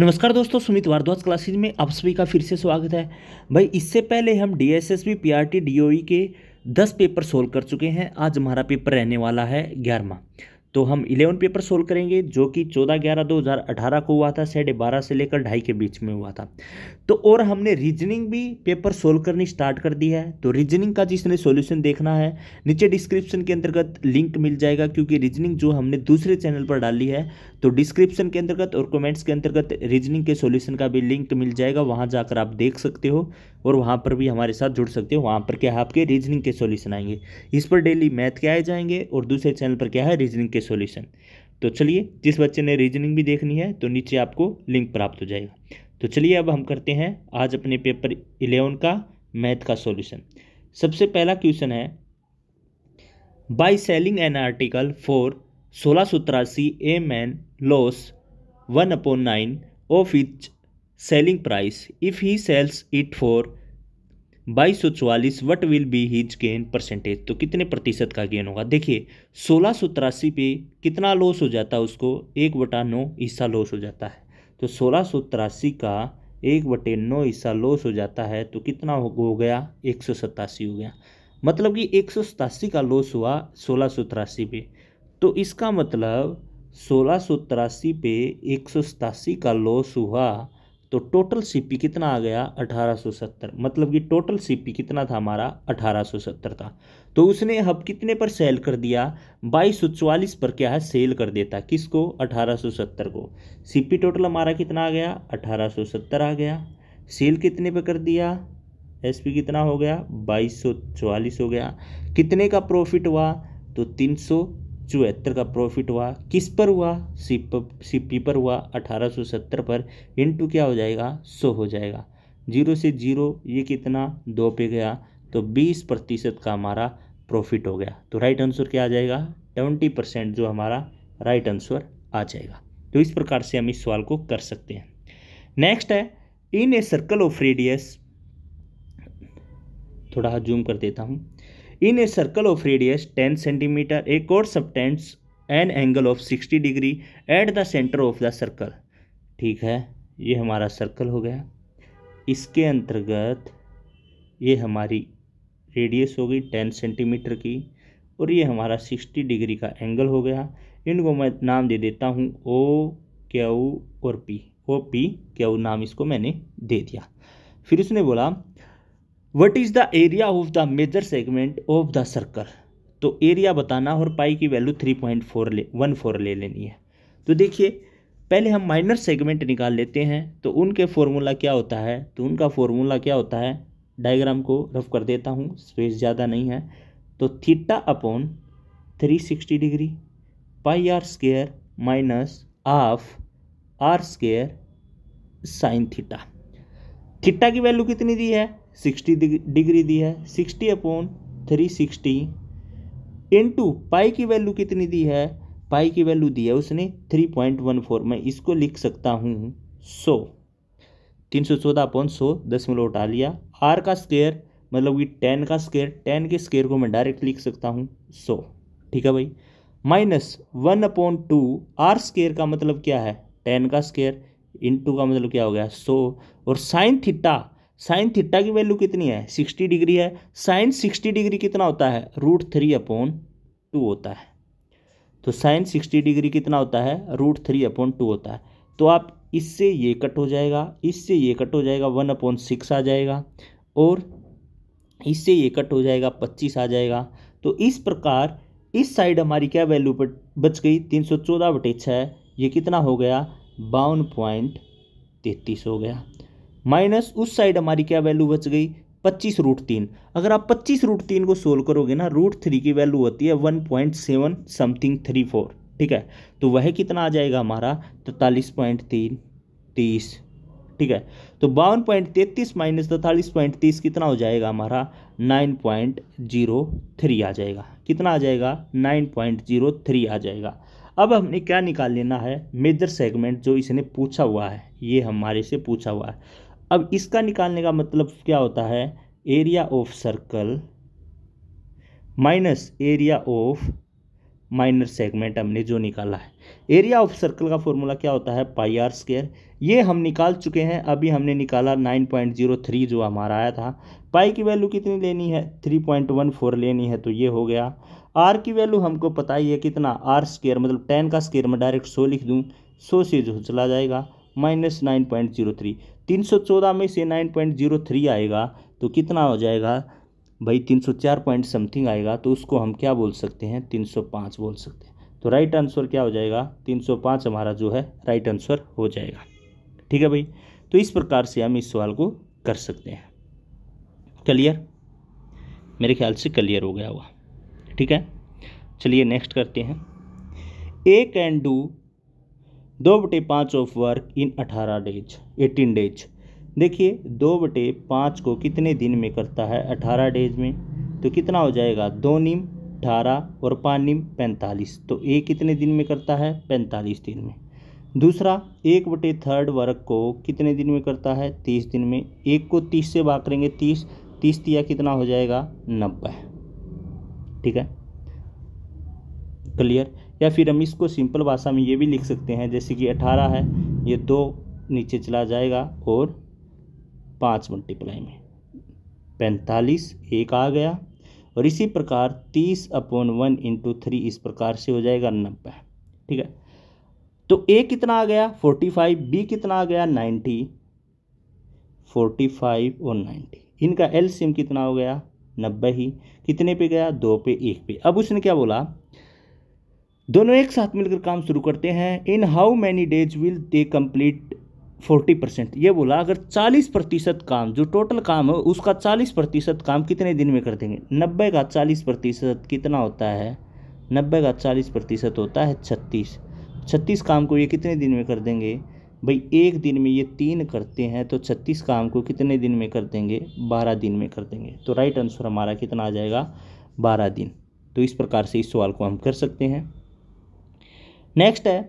नमस्कार दोस्तों सुमित भारद्वाज क्लासेज में आप सभी का फिर से स्वागत है भाई इससे पहले हम D S S B P R T D O E के दस पेपर सोल्व कर चुके हैं आज हमारा पेपर रहने वाला है ग्यारहवा तो हम इलेवन पेपर सोल्व करेंगे जो कि चौदह ग्यारह दो हज़ार अठारह को हुआ था साढ़े बारह से लेकर ढाई के बीच में हुआ था तो और हमने रीजनिंग भी पेपर सोल्व करनी स्टार्ट कर दी है तो रीजनिंग का जिसने सॉल्यूशन देखना है नीचे डिस्क्रिप्शन के अंतर्गत लिंक मिल जाएगा क्योंकि रीजनिंग जो हमने दूसरे चैनल पर डाली है तो डिस्क्रिप्शन के अंतर्गत और कमेंट्स के अंतर्गत रीजनिंग के सॉल्यूशन का भी लिंक मिल जाएगा वहां जाकर आप देख सकते हो और वहां पर भी हमारे साथ जुड़ सकते हो वहां पर क्या है आपके रीजनिंग के सॉल्यूशन आएंगे इस पर डेली मैथ के आए जाएंगे और दूसरे चैनल पर क्या है रीजनिंग के सोल्यूशन तो चलिए जिस बच्चे ने रीजनिंग भी देखनी है तो नीचे आपको लिंक प्राप्त हो जाएगा तो चलिए अब हम करते हैं आज अपने पेपर इलेवन का मैथ का सोल्यूशन सबसे पहला क्वेश्चन है by selling an article for सोलह सौ तिरासी a man loss one upon nine of each selling price if he sells it for बाईस सौ चवालीस what will be his gain percentage तो कितने प्रतिशत का गेन होगा देखिए सोलह सौ तिरासी पे कितना लॉस हो जाता है उसको एक बटा नौ हिस्सा लॉस हो जाता है तो सोलह सौ तिरासी का एक बटे नौ हिस्सा लॉस हो जाता है तो कितना हो गया एक सौ सतासी हो गया मतलब कि एक सौ सतासी का लॉस हुआ सोलह सौ तिरासी पे तो इसका मतलब सोलह सौ तिरासी पे एक सौ सतासी का लॉस हुआ तो टोटल सीपी कितना आ गया 1870 मतलब कि टोटल सीपी कितना था हमारा 1870 था तो उसने हब कितने पर सेल कर दिया बाईस पर क्या है सेल कर देता किसको 1870 को सीपी टोटल हमारा कितना आ गया 1870 आ गया सेल कितने पर कर दिया एसपी कितना हो गया बाईस हो गया कितने का प्रॉफिट हुआ तो तीन चौहत्तर का प्रॉफिट हुआ किस पर हुआ सी पी पर हुआ 1870 पर इंटू क्या हो जाएगा सौ हो जाएगा जीरो से जीरो ये कितना दो पे गया तो 20 प्रतिशत का हमारा प्रॉफिट हो गया तो राइट आंसर क्या आ जाएगा ट्वेंटी परसेंट जो हमारा राइट आंसर आ जाएगा तो इस प्रकार से हम इस सवाल को कर सकते हैं नेक्स्ट है in a circle of radius थोड़ा जूम कर देता हूँ in a circle of radius ten centimetre a कोर्स subtends an angle of sixty degree at the centre of the circle ठीक है ये हमारा सर्कल हो गया इसके अंतर्गत ये हमारी रेडियस होगी टेन सेंटीमीटर की और ये हमारा सिक्सटी डिग्री का एंगल हो गया इनको मैं नाम दे देता हूँ ओ क्यू और पी ओ पी क्यू नाम इसको मैंने दे दिया फिर उसने बोला what is the area of the major segment of the circle तो एरिया बताना और पाई की वैल्यू थ्री पॉइंट फोर ले वन फोर ले लेनी है तो देखिए पहले हम माइनर सेगमेंट निकाल लेते हैं तो उनके फॉर्मूला क्या होता है तो उनका फॉर्मूला क्या होता है डायग्राम को रफ कर देता हूँ स्पेस ज़्यादा नहीं है तो theta upon three sixty degree pi R square minus half R square sine theta theta की वैल्यू कितनी दी है सिक्सटी डिग्री दी है sixty upon three sixty into pi की वैल्यू कितनी दी है पाई की वैल्यू दी है उसने थ्री पॉइंट वन फोर मैं इसको लिख सकता हूँ सो तीन सौ चौदह अपॉन सो दशमलव उठा लिया आर का स्केयर मतलब कि टेन का स्केयर टेन के स्केयर को मैं डायरेक्ट लिख सकता हूँ सो ठीक है भाई minus one upon two R square का मतलब क्या है टेन का स्केयर इन टू का मतलब क्या हो गया सो और साइन थीटा साइन थीटा की वैल्यू कितनी है सिक्सटी डिग्री है साइन सिक्सटी डिग्री कितना होता है रूट थ्री अपॉन टू होता है तो साइन सिक्सटी डिग्री कितना होता है रूट थ्री अपॉन टू होता है तो आप इससे ये कट हो जाएगा इससे ये कट हो जाएगा वन अपॉन सिक्स आ जाएगा और इससे ये कट हो जाएगा पच्चीस आ जाएगा तो इस प्रकार इस साइड हमारी क्या वैल्यू पर बच गई तीन सौ चौदह बटे छः ये कितना हो गया बावन पॉइंट तैंतीस हो गया माइनस उस साइड हमारी क्या वैल्यू बच गई पच्चीस रूट तीन अगर आप पच्चीस रूट तीन को सोल्व करोगे ना रूट थ्री की वैल्यू होती है one point seven something three four ठीक है तो वह कितना आ जाएगा हमारा तैतालीस पॉइंट तीन तीस ठीक है तो बावन पॉइंट तैतीस माइनस तैतालीस पॉइंट तीस कितना हो जाएगा हमारा नाइन पॉइंट जीरो थ्री आ जाएगा कितना आ जाएगा नाइन पॉइंट जीरो थ्री आ जाएगा अब हमने क्या निकाल लेना है मेजर सेगमेंट जो इसने पूछा हुआ है ये हमारे से पूछा हुआ है अब इसका निकालने का मतलब क्या होता है area of circle minus area of minor segment हमने जो निकाला है एरिया ऑफ सर्कल का फॉर्मूला क्या होता है पाई आर स्केयर ये हम निकाल चुके हैं अभी हमने निकाला 9.03 जो हमारा आया था पाई की वैल्यू कितनी लेनी है 3.14 लेनी है तो ये हो गया आर की वैल्यू हमको पता ही है कितना आर स्केयर मतलब टेन का स्केयर मैं डायरेक्ट सो लिख दूँ सो से जो चला जाएगा minus nine point zero three 314 में से 9.03 आएगा तो कितना हो जाएगा भाई 304 पॉइंट समथिंग आएगा तो उसको हम क्या बोल सकते हैं 305 बोल सकते हैं तो राइट आंसर क्या हो जाएगा 305 हमारा जो है राइट आंसर हो जाएगा ठीक है भाई तो इस प्रकार से हम इस सवाल को कर सकते हैं क्लियर मेरे ख्याल से क्लियर हो गया हुआ ठीक है चलिए नेक्स्ट करते हैं ए कैन डू दो बटे पाँच ऑफ वर्क इन अठारह डेज एटीन डेज देखिए दो बटे पाँच को कितने दिन में करता है अठारह डेज में तो कितना हो जाएगा दो नीम अठारह और पाँच नीम पैंतालीस तो ए कितने दिन में करता है पैंतालीस दिन में दूसरा एक बटे थर्ड वर्क को कितने दिन में करता है तीस दिन में एक को तीस से बात करेंगे तीस तीस दिया कितना हो जाएगा नब्बे ठीक है क्लियर या फिर हम इसको सिंपल भाषा में ये भी लिख सकते हैं जैसे कि अठारह है ये दो नीचे चला जाएगा और पाँच मल्टीप्लाई में पैंतालीस एक आ गया और इसी प्रकार तीस अपॉन वन इंटू थ्री इस प्रकार से हो जाएगा नब्बे ठीक है तो ए कितना आ गया फोर्टी फाइव बी कितना आ गया नाइन्टी फोर्टी फाइव और नाइन्टी इनका एल सिम कितना हो गया नब्बे ही कितने पे गया दो पे एक पे अब उसने क्या बोला दोनों एक साथ मिलकर काम शुरू करते हैं in how many days will they complete forty percent ये बोला अगर चालीस प्रतिशत काम जो टोटल काम है उसका चालीस प्रतिशत काम कितने दिन में कर देंगे नब्बे का चालीस प्रतिशत कितना होता है नब्बे का चालीस प्रतिशत होता है छत्तीस छत्तीस काम को ये कितने दिन में कर देंगे भाई एक दिन में ये तीन करते हैं तो छत्तीस काम को कितने दिन में कर देंगे बारह दिन में कर देंगे तो राइट आंसर हमारा कितना आ जाएगा बारह दिन तो इस प्रकार से इस सवाल को हम कर सकते हैं नेक्स्ट है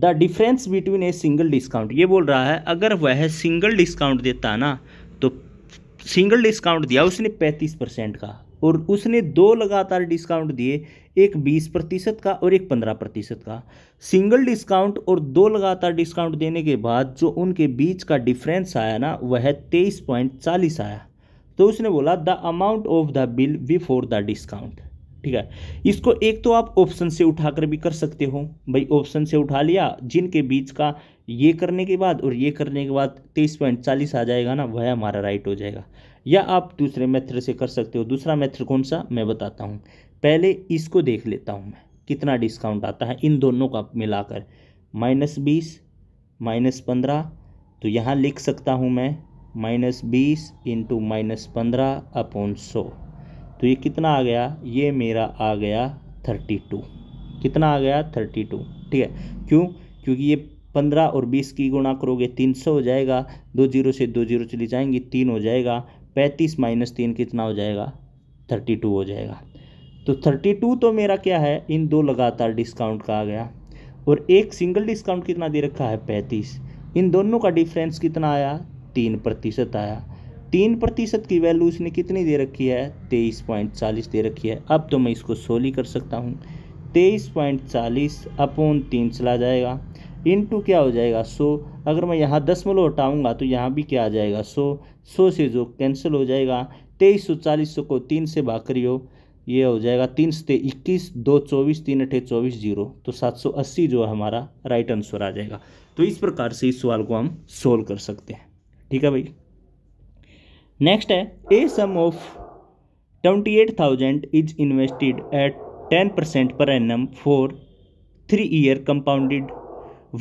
the difference between a single discount ये बोल रहा है अगर वह सिंगल डिस्काउंट देता ना तो सिंगल डिस्काउंट दिया उसने पैंतीस परसेंट का और उसने दो लगातार डिस्काउंट दिए एक बीस प्रतिशत का और एक पंद्रह प्रतिशत का सिंगल डिस्काउंट और दो लगातार डिस्काउंट देने के बाद जो उनके बीच का डिफरेंस आया ना वह तेईस पॉइंट चालीस आया तो उसने बोला the amount of the bill before the discount ठीक है इसको एक तो आप ऑप्शन से उठाकर भी कर सकते हो भाई ऑप्शन से उठा लिया जिनके बीच का ये करने के बाद और ये करने के बाद तेईस पॉइंट चालीस आ जाएगा ना वह हमारा राइट हो जाएगा या आप दूसरे मेथड से कर सकते हो दूसरा मेथड कौन सा मैं बताता हूँ पहले इसको देख लेता हूँ मैं कितना डिस्काउंट आता है इन दोनों का मिलाकर माइनस बीस माइनस पंद्रह तो यहाँ लिख सकता हूँ मैं माइनस बीस इंटू माइनस पंद्रह अपॉन सौ तो ये कितना आ गया ये मेरा आ गया थर्टी टू कितना आ गया थर्टी टू ठीक है क्यों क्योंकि ये पंद्रह और बीस की गुणा करोगे तीन सौ हो जाएगा दो जीरो से दो जीरो चली जाएंगी तीन हो जाएगा पैंतीस माइनस तीन कितना हो जाएगा थर्टी टू हो जाएगा तो थर्टी टू तो मेरा क्या है इन दो लगातार डिस्काउंट का आ गया और एक सिंगल डिस्काउंट कितना दे रखा है पैंतीस इन दोनों का डिफरेंस कितना आया तीन प्रतिशत आया तीन प्रतिशत की वैल्यू इसने कितनी दे रखी है तेईस पॉइंट चालीस दे रखी है अब तो मैं इसको सोली कर सकता हूँ तेईस पॉइंट चालीस अपोन तीन चला जाएगा इनटू क्या हो जाएगा सो अगर मैं यहाँ दसमलव हटाऊँगा तो यहाँ भी क्या आ जाएगा सो सो से जो कैंसिल हो जाएगा तेईस सौ चालीस सौ को तीन से भाग करियो ये हो जाएगा तीन से इक्कीस दो चौबीस तीन अठे चौबीस जीरो तो सात सौ अस्सी जो हमारा राइट आंसर आ जाएगा तो इस प्रकार से इस सवाल को हम सोल्व कर सकते हैं ठीक है भाई नेक्स्ट है a sum of twenty eight thousand is invested at ten percent per annum for three year compounded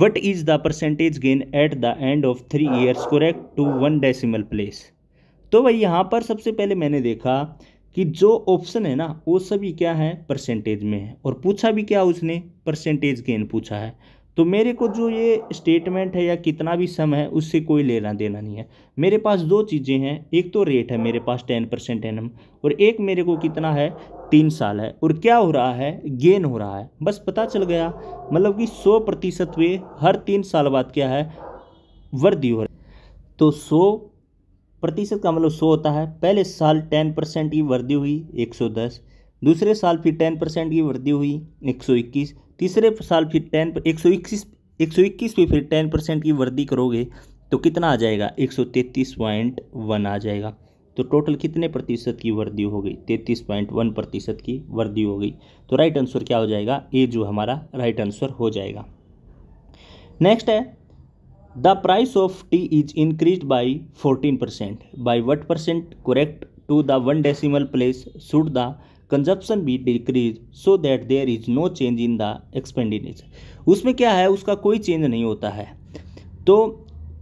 what is the percentage gain at the end of three years correct to one decimal place तो भाई यहाँ पर सबसे पहले मैंने देखा कि जो ऑप्शन है ना वो सभी क्या है परसेंटेज में है और पूछा भी क्या उसने परसेंटेज गेन पूछा है तो मेरे को जो ये स्टेटमेंट है या कितना भी सम है उससे कोई लेना देना नहीं है मेरे पास दो चीज़ें हैं एक तो रेट है मेरे पास टेन परसेंट एन और एक मेरे को कितना है तीन साल है और क्या हो रहा है गेन हो रहा है बस पता चल गया मतलब कि सौ प्रतिशत वे हर तीन साल बाद क्या है वृद्धि हो रही तो सौ प्रतिशत का मतलब सौ होता है पहले साल टेन परसेंट की वृद्धि हुई एक सौ दस दूसरे साल फिर टेन परसेंट की वृद्धि हुई एक सौ इक्कीस तीसरे साल फिर टेन एक सौ इक्कीस एक सौ इक्कीस पर फिर टेन परसेंट की वृद्धि करोगे तो कितना आ जाएगा एक सौ तैंतीस पॉइंट वन आ जाएगा तो टोटल कितने प्रतिशत की वृद्धि हो गई तैंतीस पॉइंट वन प्रतिशत की वृद्धि हो गई तो राइट आंसर क्या हो जाएगा ए जो हमारा राइट आंसर हो जाएगा नेक्स्ट है the price of tea is increase by fourteen percent by what percent correct to the one decimal place should the consumption भी decrease so that there is no change in the expenditure उसमें क्या है उसका कोई change नहीं होता है तो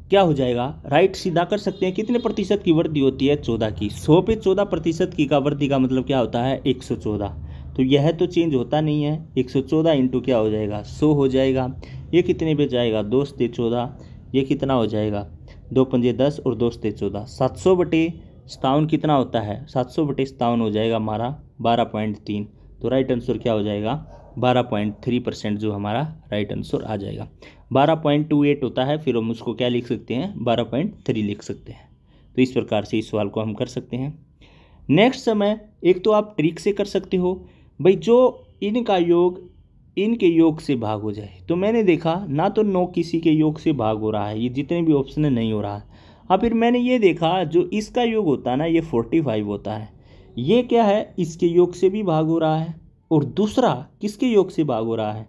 क्या हो जाएगा राइट सीधा कर सकते हैं कितने प्रतिशत की वृद्धि होती है चौदह की सौ पे चौदह प्रतिशत की का वृद्धि का मतलब क्या होता है एक सौ चौदह तो यह तो चेंज होता नहीं है एक सौ चौदह इंटू क्या हो जाएगा सौ हो जाएगा ये कितने पे जाएगा दोस्त चौदह ये कितना हो जाएगा दो पंजे दस और दोस्त चौदह सात सौ बटे सतावन कितना होता है सात सौ बटे सतावन हो जाएगा हमारा बारह पॉइंट तीन तो राइट आंसर क्या हो जाएगा बारह पॉइंट थ्री परसेंट जो हमारा राइट आंसर आ जाएगा बारह पॉइंट टू एट होता है फिर हम उसको क्या लिख सकते हैं बारह पॉइंट थ्री लिख सकते हैं तो इस प्रकार से इस सवाल को हम कर सकते हैं नेक्स्ट समय एक तो आप ट्रिक से कर सकते हो भाई जो इनका योग इनके योग से भाग हो जाए तो मैंने देखा ना तो नौ किसी के योग से भाग हो रहा है ये जितने भी ऑप्शन नहीं हो रहा हाँ फिर मैंने ये देखा जो इसका योग होता है ना ये फोर्टी फाइव होता है ये क्या है इसके योग से भी भाग हो रहा है और दूसरा किसके योग से भाग हो रहा है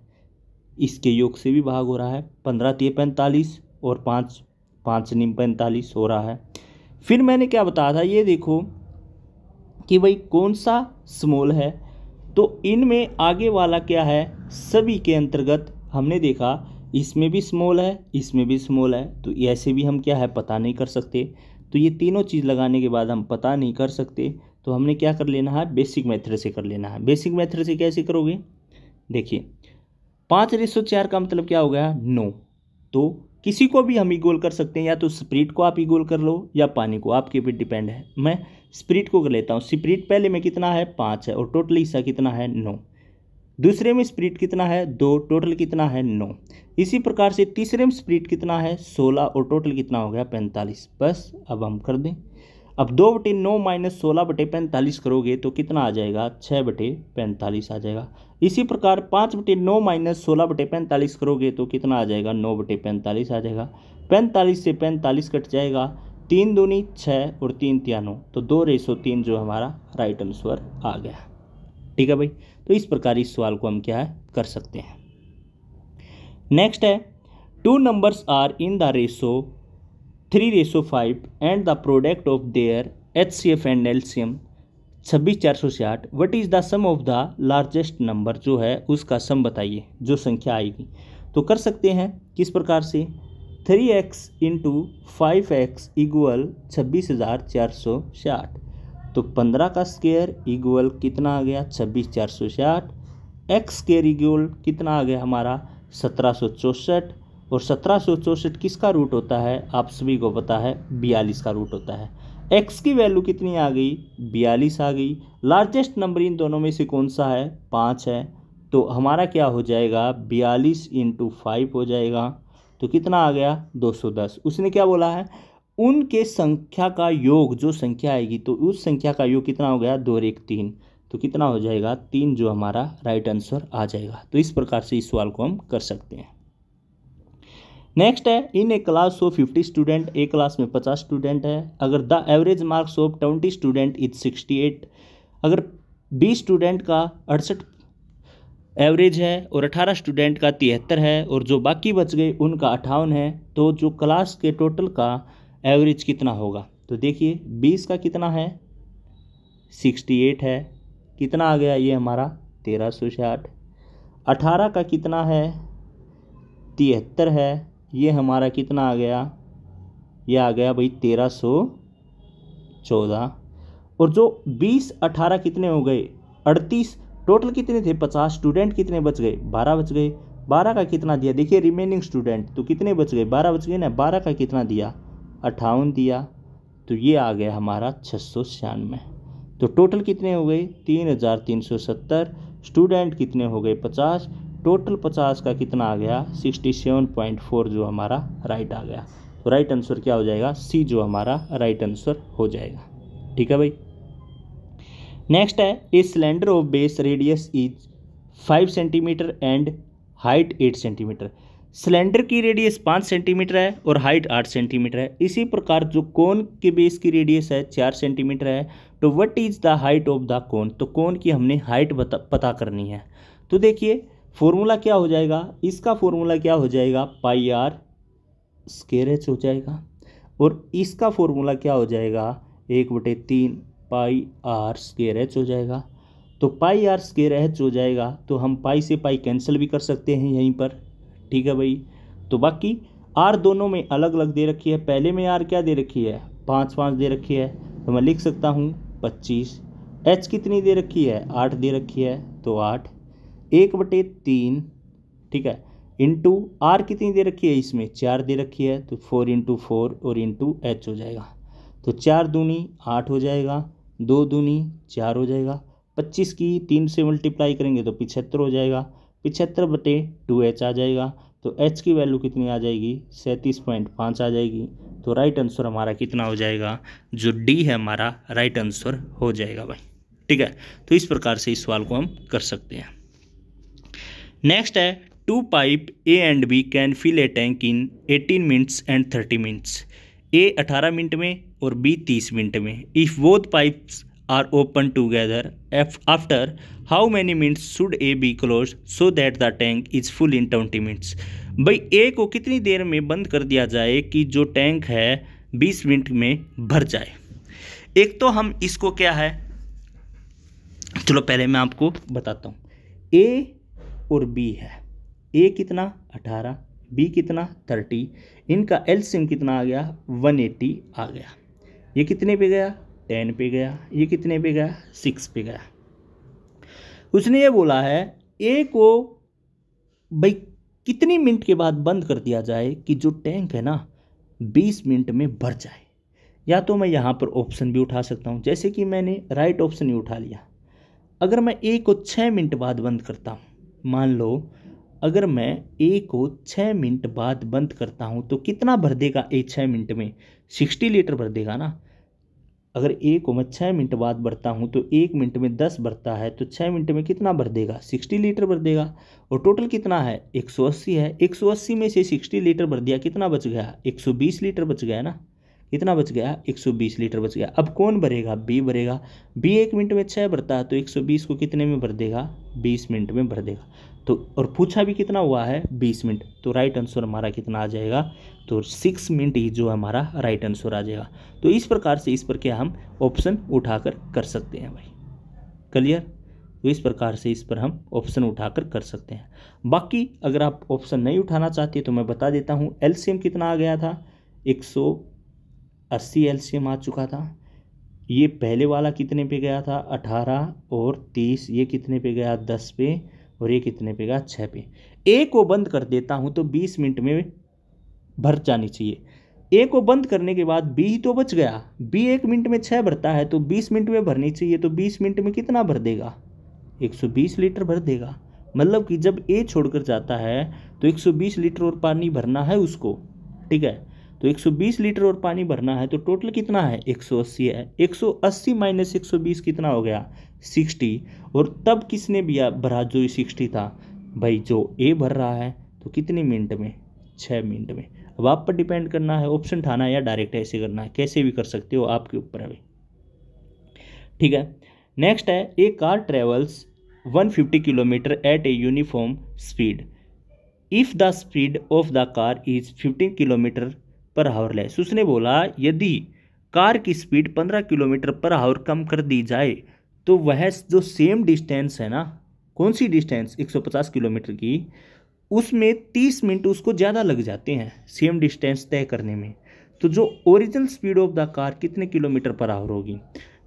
इसके योग से भी भाग हो रहा है पंद्रह तीय पैंतालीस और पाँच पाँच निम पैंतालीस हो रहा है फिर मैंने क्या बताया था ये देखो कि भाई कौन सा स्मॉल है तो इनमें आगे वाला क्या है सभी के अंतर्गत हमने देखा इसमें भी स्मॉल है इसमें भी स्मॉल है तो ऐसे भी हम क्या है पता नहीं कर सकते तो ये तीनों चीज़ लगाने के बाद हम पता नहीं कर सकते तो हमने क्या कर लेना है बेसिक मेथड से कर लेना है बेसिक मेथड से कैसे करोगे देखिए पाँच रेसो चार का मतलब क्या हो गया नो तो किसी को भी हम इगोल कर सकते हैं या तो स्प्रिट को आप इगोल कर लो या पानी को आपके पे डिपेंड है मैं स्प्रिट को कर लेता हूँ स्प्रिट पहले में कितना है पाँच है और टोटल हिस्सा कितना है नौ दूसरे में स्प्रिट कितना है दो टोटल कितना है नौ इसी प्रकार से तीसरे में स्प्रिट कितना है सोलह और टोटल कितना हो गया पैंतालीस बस अब हम कर दें अब दो बटे नौ माइनस सोलह बटे पैंतालीस करोगे तो कितना आ जाएगा छः बटे पैंतालीस आ जाएगा इसी प्रकार पाँच बटे नौ माइनस सोलह बटे पैंतालीस करोगे तो कितना आ जाएगा नौ बटे पैंतालीस आ जाएगा पैंतालीस से पैंतालीस कट जाएगा तीन दूनी छः और तीन तिया नौ तो दो रेसो तीन जो हमारा राइट आंसर आ गया ठीक है भाई तो इस प्रकार इस सवाल को हम क्या है कर सकते हैं नेक्स्ट है two numbers are in the ratio three ratio five and the product of their H C F and L C M छब्बीस चार सौ छियाठ what is the sum of the largest number जो है उसका सम बताइए जो संख्या आएगी तो कर सकते हैं किस प्रकार से three X into five X equal छब्बीस हज़ार चार सौ छियाठ तो पंद्रह का स्केयर इक्वल कितना आ गया छब्बीस चार सौ साठ एक्स स्केयर इक्वल कितना आ गया हमारा सत्रह सौ चौंसठ और सत्रह सौ चौंसठ किसका रूट होता है आप सभी को पता है बयालीस का रूट होता है एक्स की वैल्यू कितनी आ गई बयालीस आ गई लार्जेस्ट नंबर इन दोनों में से कौन सा है पाँच है तो हमारा क्या हो जाएगा बयालीस इंटू फाइव हो जाएगा तो कितना आ गया दो सौ दस उसने क्या बोला है उनके संख्या का योग जो संख्या आएगी तो उस संख्या का योग कितना हो गया दो एक तीन तो कितना हो जाएगा तीन जो हमारा राइट आंसर आ जाएगा तो इस प्रकार से इस सवाल को हम कर सकते हैं नेक्स्ट है in a class of fifty student a class में पचास स्टूडेंट है अगर the average marks of twenty student is sixty eight अगर बीस स्टूडेंट का अड़सठ एवरेज है और अठारह स्टूडेंट का तिहत्तर है और जो बाकी बच गए उनका अट्ठावन है तो जो क्लास के टोटल का एवरेज कितना होगा तो देखिए बीस का कितना है सिक्सटी एट है कितना आ गया ये हमारा तेरह सौ साठ अठारह का कितना है तिहत्तर है ये हमारा कितना आ गया ये आ गया भाई तेरह सौ चौदह और जो बीस अठारह कितने हो गए अड़तीस टोटल कितने थे पचास स्टूडेंट कितने बच गए बारह बच गए बारह का कितना दिया देखिए रिमेनिंग स्टूडेंट तो कितने बच गए बारह बच गए ना बारह का कितना दिया अट्ठावन दिया तो ये आ गया हमारा छः सौ छियानवे तो टोटल कितने हो गए तीन हज़ार तीन सौ सत्तर स्टूडेंट कितने हो गए पचास टोटल पचास का कितना आ गया सिक्सटी सेवन पॉइंट फोर जो हमारा राइट आ गया तो राइट आंसर क्या हो जाएगा सी जो हमारा राइट आंसर हो जाएगा ठीक है भाई नेक्स्ट है a cylinder of base radius is five centimetre and height eight centimetre cylinder की रेडियस पाँच सेंटीमीटर है और हाइट आठ सेंटीमीटर है इसी प्रकार जो कोन के बेस की रेडियस है चार सेंटीमीटर है तो what is the height of the cone तो कोन की हमने हाइट पता करनी है तो देखिए फॉर्मूला क्या हो जाएगा इसका फॉर्मूला क्या हो जाएगा पाई आर स्केर एच हो जाएगा और इसका फॉर्मूला क्या हो जाएगा एक बटे तीन पाई आर स्केर एच हो जाएगा तो पाई आर स्केर एच हो जाएगा तो हम पाई से पाई कैंसिल भी कर सकते हैं यहीं पर ठीक है भाई तो बाकी आर दोनों में अलग अलग दे रखी है पहले में आर क्या दे रखी है पाँच पाँच दे रखी है तो मैं लिख सकता हूँ पच्चीस एच कितनी दे रखी है आठ दे रखी है तो आठ एक बटे तीन ठीक है इंटू आर कितनी दे रखी है इसमें चार दे रखी है तो फोर इंटू फोर और इंटू एच हो जाएगा तो चार दूनी आठ हो जाएगा दो दूनी चार हो जाएगा पच्चीस की तीन से मल्टीप्लाई करेंगे तो पिछहत्तर हो जाएगा पिछहत्तर बटे टू एच आ जाएगा तो एच की वैल्यू कितनी आ जाएगी सैंतीस पॉइंट पाँच आ जाएगी तो राइट आंसर हमारा कितना हो जाएगा जो डी है हमारा राइट आंसर हो जाएगा भाई ठीक है तो इस प्रकार से इस सवाल को हम कर सकते हैं नेक्स्ट है two pipe A and B can fill a tank in eighteen minutes and thirty minutes A अठारह मिनट में और बी तीस मिनट में if both pipes are open together एफ after how many minutes should A B close so that the tank is full in twenty minutes भाई A को कितनी देर में बंद कर दिया जाए कि जो टैंक है बीस मिनट में भर जाए एक तो हम इसको क्या है चलो पहले मैं आपको बताता हूँ ए और बी है ए कितना अठारह बी कितना थर्टी इनका एल्सियम कितना आ गया वन एट्टी आ गया ये कितने पे गया टेन पे गया ये कितने पे गया सिक्स पे गया उसने ये बोला है ए को भाई कितनी मिनट के बाद बंद कर दिया जाए कि जो टैंक है ना बीस मिनट में भर जाए या तो मैं यहाँ पर ऑप्शन भी उठा सकता हूँ जैसे कि मैंने राइट ऑप्शन ही उठा लिया अगर मैं ए को छः मिनट बाद बंद करता हूँ मान लो अगर मैं ए को छः मिनट बाद बंद करता हूँ तो कितना भर देगा ए छः मिनट में सिक्सटी लीटर भर देगा ना अगर ए को मैं छः मिनट बाद भरता हूँ तो एक मिनट में दस भरता है तो छः मिनट में कितना भर देगा सिक्सटी लीटर भर देगा और टोटल कितना है एक सौ अस्सी है एक सौ अस्सी में से सिक्सटी लीटर भर दिया कितना बच गया एक सौ बीस लीटर बच गया ना इतना बच गया 120 लीटर बच गया अब कौन भरेगा बी भरेगा बी एक मिनट में छः भरता है तो 120 को कितने में भर देगा 20 मिनट में भर देगा तो और पूछा भी कितना हुआ है 20 मिनट तो राइट आंसर हमारा कितना आ जाएगा तो सिक्स मिनट ही जो हमारा राइट आंसर आ जाएगा तो इस प्रकार से इस पर क्या हम ऑप्शन उठाकर कर सकते हैं भाई क्लियर तो इस प्रकार से इस पर हम ऑप्शन उठाकर कर सकते हैं बाकी अगर आप ऑप्शन नहीं उठाना चाहते तो मैं बता देता हूँ एलसीएम कितना आ गया था एक सौ अस्सी एलसीएम आ चुका था ये पहले वाला कितने पे गया था अठारह और तीस ये कितने पे गया दस पे और ये कितने पे गया छः पे ए को बंद कर देता हूँ तो बीस मिनट में भर जानी चाहिए ए को बंद करने के बाद बी ही तो बच गया बी एक मिनट में छः भरता है तो बीस मिनट में भरनी चाहिए तो बीस मिनट में कितना भर देगा एक सौ बीस लीटर भर देगा मतलब कि जब ए छोड़कर जाता है तो एक सौ बीस लीटर और पानी भरना है उसको ठीक है तो 120 लीटर और पानी भरना है तो टोटल कितना है 180 है 180 माइनस 120 कितना हो गया 60 और तब किसने भी भरा जो 60 था भाई जो ए भर रहा है तो कितने मिनट में छः मिनट में अब आप पर डिपेंड करना है ऑप्शन ठाना है या डायरेक्ट ऐसे करना है कैसे भी कर सकते हो आपके ऊपर अभी ठीक है नेक्स्ट है a car travels 150 kilometre at a uniform speed if the speed of the car is 15 kilometre per hour है उसने बोला यदि कार की स्पीड 15 किलोमीटर पर आवर कम कर दी जाए तो वह जो सेम डिस्टेंस है ना कौन सी डिस्टेंस 150 किलोमीटर की उसमें 30 मिनट उसको ज़्यादा लग जाते हैं सेम डिस्टेंस तय करने में तो जो original speed of the car कितने किलोमीटर पर आवर होगी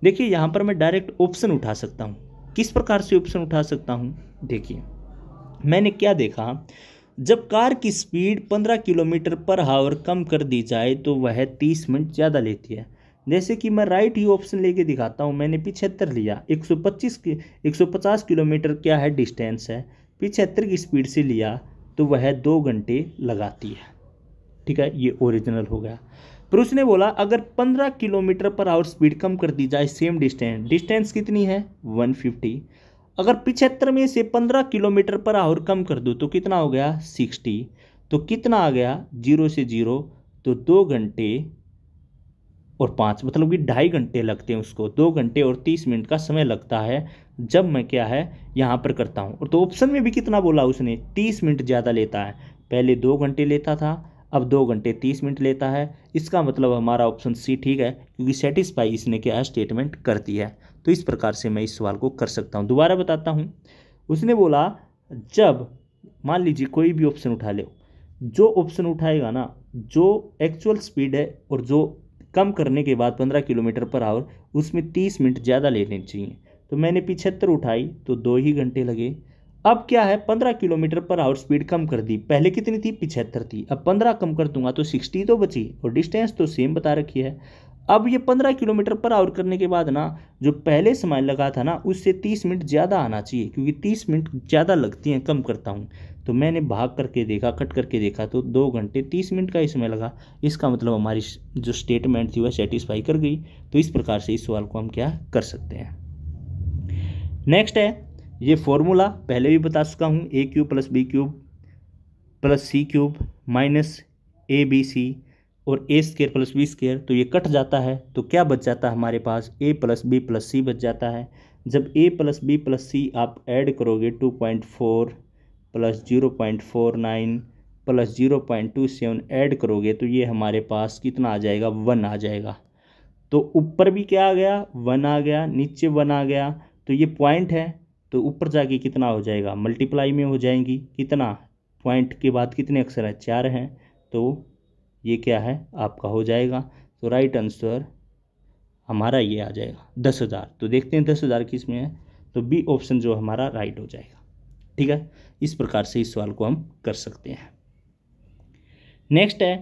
देखिए यहाँ पर मैं डायरेक्ट ऑप्शन उठा सकता हूँ किस प्रकार से ऑप्शन उठा सकता हूँ देखिए मैंने क्या देखा जब कार की स्पीड 15 किलोमीटर पर हावर कम कर दी जाए तो वह 30 मिनट ज़्यादा लेती है जैसे कि मैं राइट ही ऑप्शन लेके दिखाता हूँ मैंने पिछहत्तर लिया 125 की 150 किलोमीटर क्या है डिस्टेंस है पिछहत्तर की स्पीड से लिया तो वह दो घंटे लगाती है ठीक है ये ओरिजिनल हो गया फिर उसने बोला अगर 15 किलोमीटर पर आवर स्पीड कम कर दी जाए सेम डिस्टेंस डिस्टेंस कितनी है 150 अगर पिछहत्तर में से पंद्रह किलोमीटर पर आवर कम कर दो तो कितना हो गया सिक्सटी तो कितना आ गया जीरो से जीरो तो दो घंटे और पाँच मतलब कि ढाई घंटे लगते हैं उसको दो घंटे और तीस मिनट का समय लगता है जब मैं क्या है यहाँ पर करता हूँ और तो ऑप्शन में भी कितना बोला उसने तीस मिनट ज़्यादा लेता है पहले दो घंटे लेता था अब दो घंटे तीस मिनट लेता है इसका मतलब हमारा ऑप्शन सी ठीक है क्योंकि सेटिस्फाई इसने क्या स्टेटमेंट कर दिया है तो इस प्रकार से मैं इस सवाल को कर सकता हूँ दोबारा बताता हूँ उसने बोला जब मान लीजिए कोई भी ऑप्शन उठा ले जो ऑप्शन उठाएगा ना जो एक्चुअल स्पीड है और जो कम करने के बाद पंद्रह किलोमीटर पर आवर उसमें तीस मिनट ज़्यादा लेने चाहिए तो मैंने पिछहत्तर उठाई तो दो ही घंटे लगे अब क्या है पंद्रह किलोमीटर पर आवर स्पीड कम कर दी पहले कितनी थी पिछहत्तर थी अब पंद्रह कम कर दूंगा तो सिक्सटी तो बची और डिस्टेंस तो सेम बता रखी है अब ये पंद्रह किलोमीटर पर आवर करने के बाद ना जो पहले समय लगा था ना उससे तीस मिनट ज़्यादा आना चाहिए क्योंकि तीस मिनट ज़्यादा लगती हैं कम करता हूँ तो मैंने भाग करके देखा कट करके देखा तो दो घंटे तीस मिनट का ही समय लगा इसका मतलब हमारी जो स्टेटमेंट थी वह सेटिस्फाई कर गई तो इस प्रकार से इस सवाल को हम क्या कर सकते हैं नेक्स्ट है ये फॉर्मूला पहले भी बता चुका हूँ A cube plus B cube plus C cube minus A B C और A square plus B square तो ये कट जाता है तो क्या बच जाता है हमारे पास A plus B plus C बच जाता है जब A plus B plus C आप ऐड करोगे two point four plus zero point four nine plus zero point two seven add करोगे तो ये हमारे पास कितना आ जाएगा वन आ जाएगा तो ऊपर भी क्या आ गया वन आ गया नीचे वन आ गया तो ये पॉइंट है तो ऊपर जाके कितना हो जाएगा मल्टीप्लाई में हो जाएंगी कितना पॉइंट के बाद कितने अक्षर हैं चार हैं तो ये क्या है आपका हो जाएगा तो राइट आंसर हमारा ये आ जाएगा दस हज़ार तो देखते हैं दस हज़ार किस में है तो बी ऑप्शन जो हमारा राइट हो जाएगा ठीक है इस प्रकार से इस सवाल को हम कर सकते हैं नेक्स्ट है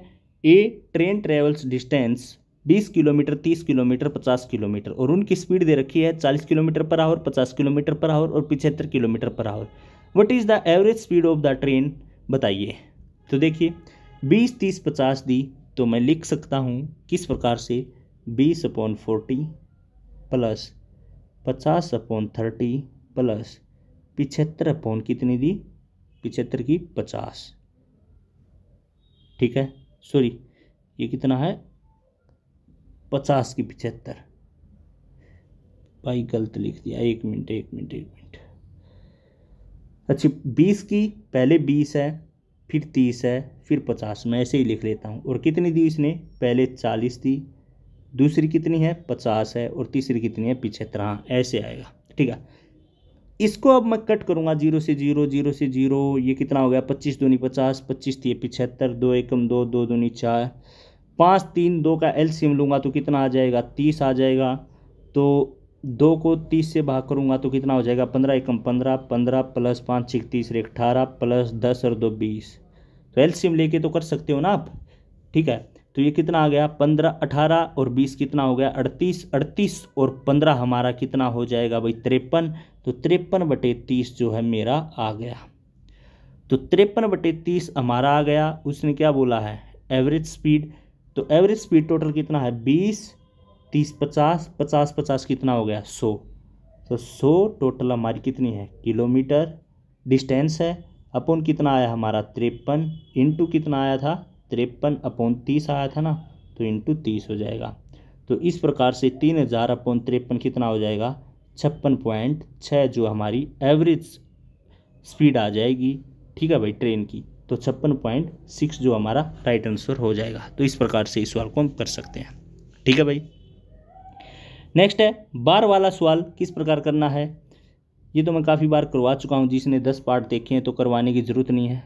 ए ट्रेन ट्रेवल्स डिस्टेंस बीस किलोमीटर तीस किलोमीटर पचास किलोमीटर और उनकी स्पीड दे रखी है चालीस किलोमीटर पर आवर पचास किलोमीटर पर आवर और पिछहत्तर kilometre per hour what is the average speed of the train बताइए तो देखिए बीस तीस पचास दी तो मैं लिख सकता हूँ किस प्रकार से बीस अपॉन फोर्टी प्लस पचास अपॉन थर्टी प्लस पिछहत्तर अपॉन कितनी दी पिछहत्तर की पचास ठीक है सॉरी ये कितना है पचास की पिचहत्तर भाई गलत लिख दिया एक मिनट एक मिनट एक मिनट अच्छी बीस की पहले बीस है फिर तीस है फिर पचास मैं ऐसे ही लिख लेता हूँ और कितनी दी इसने पहले चालीस दी दूसरी कितनी है पचास है और तीसरी कितनी है पिछहत्तर हाँ ऐसे आएगा ठीक है इसको अब मैं कट करूँगा जीरो से जीरो जीरो से जीरो ये कितना हो गया पच्चीस दूनी पचास पच्चीस थी पिछहत्तर दो एकम दो दो दूनी चार पाँच तीन दो का एल सी लूँगा तो कितना आ जाएगा तीस आ जाएगा तो दो को तीस से भाग करूँगा तो कितना हो जाएगा पंद्रह एकम पंद्रह पंद्रह प्लस पाँच इकतीस रे अठारह प्लस दस और दो बीस तो एल सी लेके तो कर सकते हो ना आप ठीक है तो ये कितना आ गया पंद्रह अठारह और बीस कितना हो गया अड़तीस अड़तीस और पंद्रह हमारा कितना हो जाएगा भाई तिरपन तो तिरपन बटे तीस जो है मेरा आ गया तो तिरपन बटे तीस हमारा आ गया उसने क्या बोला है एवरेज स्पीड तो एवरेज स्पीड टोटल कितना है बीस तीस पचास पचास पचास कितना हो गया सौ तो सौ टोटल हमारी कितनी है किलोमीटर डिस्टेंस है अपोन कितना आया हमारा तिरपन इंटू कितना आया था तिरपन अपोन तीस आया था ना तो इंटू तीस हो जाएगा तो इस प्रकार से तीन हज़ार अपोन तिरपन कितना हो जाएगा छप्पन पॉइंट छः जो हमारी एवरेज स्पीड आ जाएगी ठीक है भाई ट्रेन की तो छप्पन पॉइंट सिक्स जो हमारा राइट आंसर हो जाएगा तो इस प्रकार से इस सवाल को हम कर सकते हैं ठीक है भाई नेक्स्ट है बार वाला सवाल किस प्रकार करना है ये तो मैं काफ़ी बार करवा चुका हूँ जिसने दस पार्ट देखे हैं तो करवाने की ज़रूरत नहीं है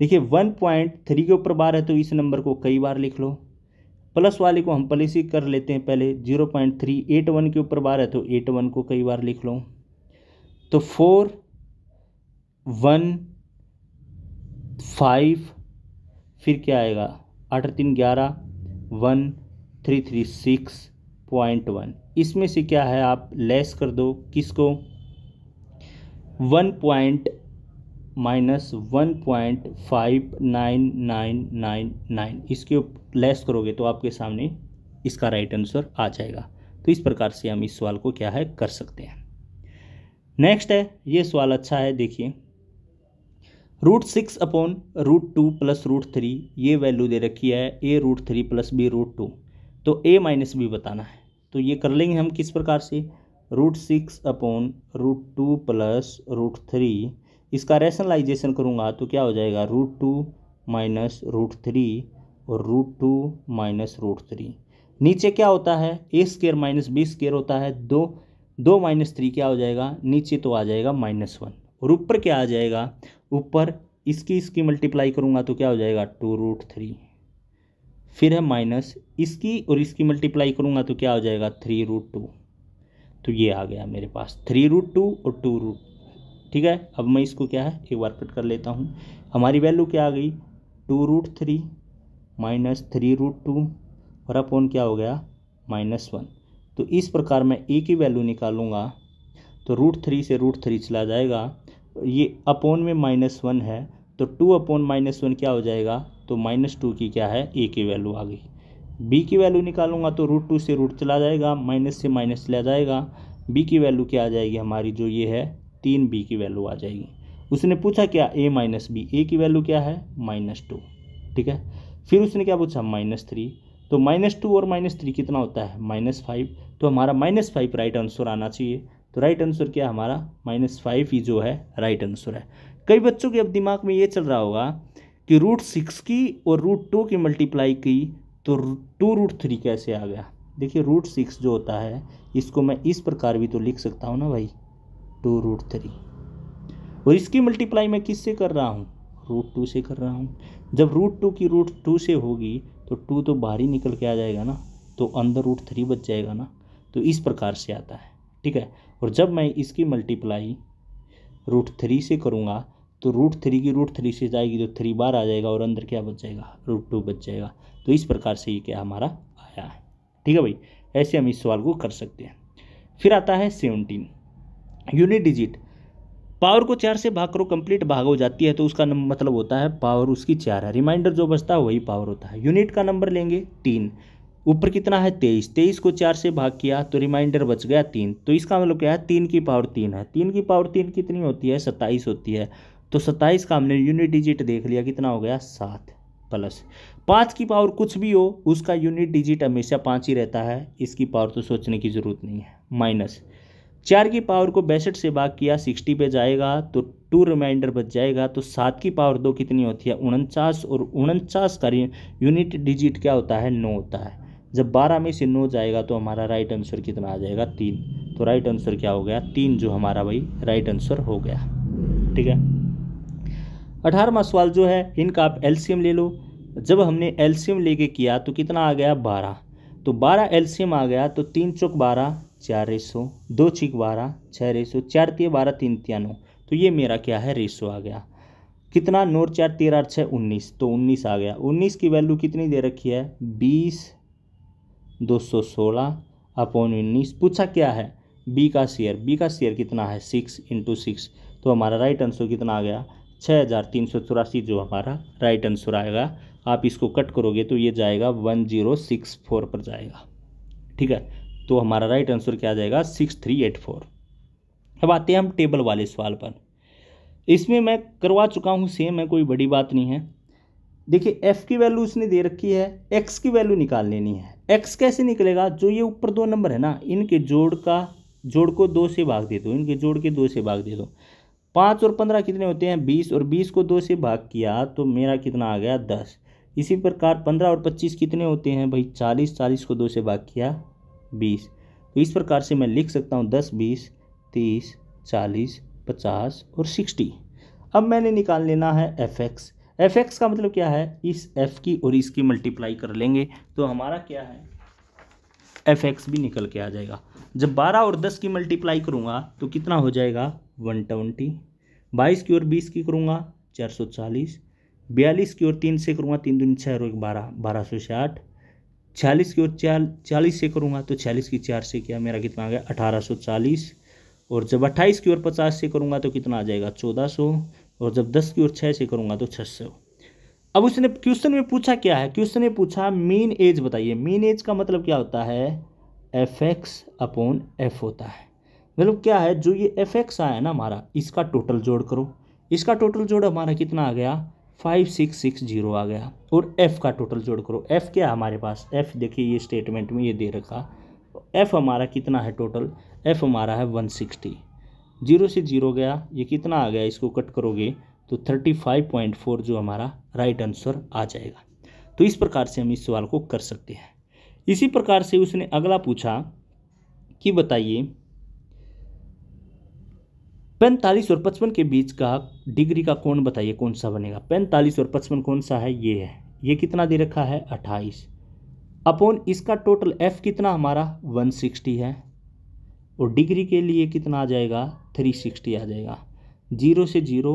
देखिए वन पॉइंट थ्री के ऊपर बार है तो इस नंबर को कई बार लिख लो प्लस वाले को हम प्लस ही कर लेते हैं पहले zero point three eight one के ऊपर बार है तो एट वन को कई बार लिख लो तो फोर वन फाइव फिर क्या आएगा आठ तीन ग्यारह one three three six point one इसमें से क्या है आप लेस कर दो किसको one point minus one point five nine nine nine nine इसके लेस करोगे तो आपके सामने इसका राइट आंसर आ जाएगा तो इस प्रकार से हम इस सवाल को क्या है कर सकते हैं नेक्स्ट है ये सवाल अच्छा है देखिए root six upon root two plus root three ये वैल्यू दे रखी है A root three plus B root two तो ए माइनस बी बताना है तो ये कर लेंगे हम किस प्रकार से root six upon root two plus root three इसका रैशनलाइजेशन करूँगा तो क्या हो जाएगा root two minus root three और root two minus root three नीचे क्या होता है A square minus B square होता है दो दो माइनस थ्री क्या हो जाएगा नीचे तो आ जाएगा माइनस वन और ऊपर क्या आ जाएगा ऊपर इसकी इसकी मल्टीप्लाई करूँगा तो क्या हो जाएगा टू रूट थ्री फिर है माइनस इसकी और इसकी मल्टीप्लाई करूँगा तो क्या हो जाएगा थ्री रूट टू तो ये आ गया मेरे पास थ्री रूट टू और टू रूट ठीक है अब मैं इसको क्या है एक बार कट कर लेता हूँ हमारी वैल्यू क्या आ गई two root three minus three root two और अपॉन क्या हो गया माइनस वन तो इस प्रकार मैं ए की वैल्यू निकालूंगा तो रूट थ्री से रूट थ्री चला जाएगा ये अपोन में माइनस वन है तो टू अपोन माइनस वन क्या हो जाएगा तो माइनस टू की क्या है ए की वैल्यू आ गई बी की वैल्यू निकालूंगा तो रूट टू से रूट चला जाएगा माइनस से माइनस चला जाएगा बी की वैल्यू क्या आ जाएगी हमारी जो ये है तीन बी की वैल्यू आ जाएगी उसने पूछा क्या ए माइनस बी ए की वैल्यू क्या है माइनस टू ठीक है फिर उसने क्या पूछा माइनस थ्री तो माइनस टू और माइनस थ्री कितना होता है माइनस फाइव तो हमारा माइनस फाइव राइट आंसर आना चाहिए तो राइट आंसर क्या हमारा माइनस फाइव ही जो है राइट आंसर है कई बच्चों के अब दिमाग में ये चल रहा होगा कि रूट सिक्स की और रूट टू की मल्टीप्लाई की तो टू रूट थ्री कैसे आ गया देखिए रूट सिक्स जो होता है इसको मैं इस प्रकार भी तो लिख सकता हूँ ना भाई टू रूट थ्री और इसकी मल्टीप्लाई मैं किससे कर रहा हूँ रूट टू से कर रहा हूँ जब रूट टू की रूट टू से होगी तो टू तो बाहर ही निकल के आ जाएगा ना तो अंदर रूट थ्री बच जाएगा ना तो इस प्रकार से आता है ठीक है और जब मैं इसकी मल्टीप्लाई रूट थ्री से करूँगा तो रूट थ्री की रूट थ्री से जाएगी तो थ्री बार आ जाएगा और अंदर क्या बच जाएगा रूट टू बच जाएगा तो इस प्रकार से ये क्या हमारा आया है ठीक है भाई ऐसे हम इस सवाल को कर सकते हैं फिर आता है सेवनटीन यूनिट डिजिट पावर को चार से भाग करो कंप्लीट भाग हो जाती है तो उसका मतलब होता है पावर उसकी चार है रिमाइंडर जो बचता है वही पावर होता है यूनिट का नंबर लेंगे तीन ऊपर कितना है तेईस तेईस को चार से भाग किया तो रिमाइंडर बच गया तीन तो इसका मतलब क्या है तीन की पावर तीन है तीन की पावर तीन कितनी होती है सत्ताईस होती है तो सत्ताईस का हमने यूनिट डिजिट देख लिया कितना हो गया सात प्लस पाँच की पावर कुछ भी हो उसका यूनिट डिजिट हमेशा पाँच ही रहता है इसकी पावर तो सोचने की ज़रूरत नहीं है माइनस चार की पावर को बैसठ से भाग किया सिक्सटी पे जाएगा तो टू रिमाइंडर बच जाएगा तो सात की पावर दो कितनी होती है उनचास और उनचास का यूनिट डिजिट क्या होता है नौ होता है जब बारह में से नौ जाएगा तो हमारा राइट आंसर कितना आ जाएगा तीन तो राइट आंसर क्या हो गया तीन जो हमारा भाई राइट आंसर हो गया ठीक है अठारहवा सवाल जो है इनका आप एलसीएम ले लो जब हमने एलसीएम लेके किया तो कितना आ गया बारह तो बारह एलसीएम आ गया तो तीन चौक बारह चार रेसो दो चिक बारह छः रेसो चार तीय बारह तीन तियानो तो ये मेरा क्या है रेसो आ गया कितना नौ चार तेरह छः उन्नीस तो उन्नीस आ गया उन्नीस की वैल्यू कितनी दे रखी है बीस दो सौ सोलह अपॉन उन्नीस पूछा क्या है बी का शेयर बी का शेयर कितना है सिक्स इंटू सिक्स तो हमारा राइट आंसर कितना आ गया छः हज़ार तीन सौ चौरासी जो हमारा राइट आंसर आएगा आप इसको कट करोगे तो ये जाएगा वन जीरो सिक्स फोर पर जाएगा ठीक है तो हमारा राइट आंसर क्या आ जाएगा सिक्स थ्री एट फोर अब आते हैं हम टेबल वाले सवाल पर इसमें मैं करवा चुका हूँ सेम है कोई बड़ी बात नहीं है देखिए एफ़ की वैल्यू उसने दे रखी है एक्स की वैल्यू निकाल लेनी है एक्स कैसे निकलेगा जो ये ऊपर दो नंबर है ना इनके जोड़ का जोड़ को दो से भाग दे दो इनके जोड़ के दो से भाग दे दो पाँच और पंद्रह कितने होते हैं बीस और बीस को दो से भाग किया तो मेरा कितना आ गया दस इसी प्रकार पंद्रह और पच्चीस कितने होते हैं भाई चालीस चालीस को दो से भाग किया बीस तो इस प्रकार से मैं लिख सकता हूँ दस बीस तीस चालीस पचास और सिक्सटी अब मैंने निकाल लेना है एफ एक्स एफ एक्स का मतलब क्या है इस एफ की और इसकी मल्टीप्लाई कर लेंगे तो हमारा क्या है एफ एक्स भी निकल के आ जाएगा जब बारह और दस की मल्टीप्लाई करूँगा तो कितना हो जाएगा वन ट्वेंटी बाईस की और बीस की करूँगा चार सौ चालीस बयालीस की और तीन से करूँगा तीन दून छः और एक बारह बारह सौ साठ छियालीस की और चार चालीस से करूँगा तो छियालीस की चार से क्या मेरा कितना आ गया अठारह सौ चालीस और जब अट्ठाईस की ओर पचास से करूँगा तो कितना आ जाएगा चौदह सौ और जब दस की ओर छः से करूँगा तो छः सौ अब उसने क्वेश्चन में पूछा क्या है क्वेश्चन में पूछा मीन एज बताइए मीन एज का मतलब क्या होता है एफ एक्स अपॉन एफ होता है मतलब क्या है जो ये एफ एक्स आया ना हमारा इसका टोटल जोड़ करो इसका टोटल जोड़ हमारा कितना आ गया फाइव सिक्स सिक्स जीरो आ गया और एफ़ का टोटल जोड़ करो एफ़ क्या है हमारे पास एफ़ देखिए ये स्टेटमेंट में ये दे रखा एफ़ हमारा कितना है टोटल एफ़ हमारा है वन सिक्सटी जीरो से जीरो गया ये कितना आ गया इसको कट करोगे तो थर्टी फाइव पॉइंट फोर जो हमारा राइट आंसर आ जाएगा तो इस प्रकार से हम इस सवाल को कर सकते हैं इसी प्रकार से उसने अगला पूछा कि बताइए पैंतालीस और पचपन के बीच का डिग्री का कोण बताइए कौन सा बनेगा पैंतालीस और पचपन कौन सा है ये है ये कितना दे रखा है अट्ठाईस अपॉन इसका टोटल एफ कितना हमारा वन सिक्सटी है और डिग्री के लिए कितना आ जाएगा थ्री सिक्सटी आ जाएगा जीरो से जीरो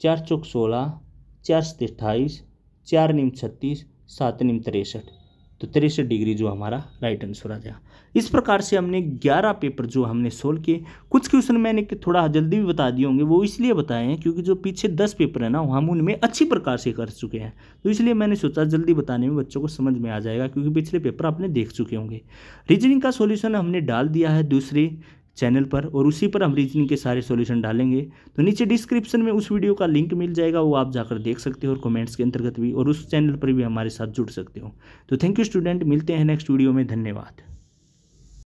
चार चौक सोलह चार सत अट्ठाईस चार निम छत्तीस सात निम्न तिरसठ तो तिरसठ डिग्री जो हमारा राइट आंसर आ जाएगा इस प्रकार से हमने 11 पेपर जो हमने सोल्व किए कुछ क्वेश्चन मैंने थोड़ा जल्दी भी बता दिए होंगे वो इसलिए बताए हैं क्योंकि जो पीछे 10 पेपर है ना हम उनमें अच्छी प्रकार से कर चुके हैं तो इसलिए मैंने सोचा जल्दी बताने में बच्चों को समझ में आ जाएगा क्योंकि पिछले पेपर आपने देख चुके होंगे रीजनिंग का सोल्यूशन हमने डाल दिया है दूसरे चैनल पर और उसी पर हम रीजनिंग के सारे सॉल्यूशन डालेंगे तो नीचे डिस्क्रिप्शन में उस वीडियो का लिंक मिल जाएगा वो आप जाकर देख सकते हो और कमेंट्स के अंतर्गत भी और उस चैनल पर भी हमारे साथ जुड़ सकते हो तो थैंक यू स्टूडेंट मिलते हैं नेक्स्ट वीडियो में धन्यवाद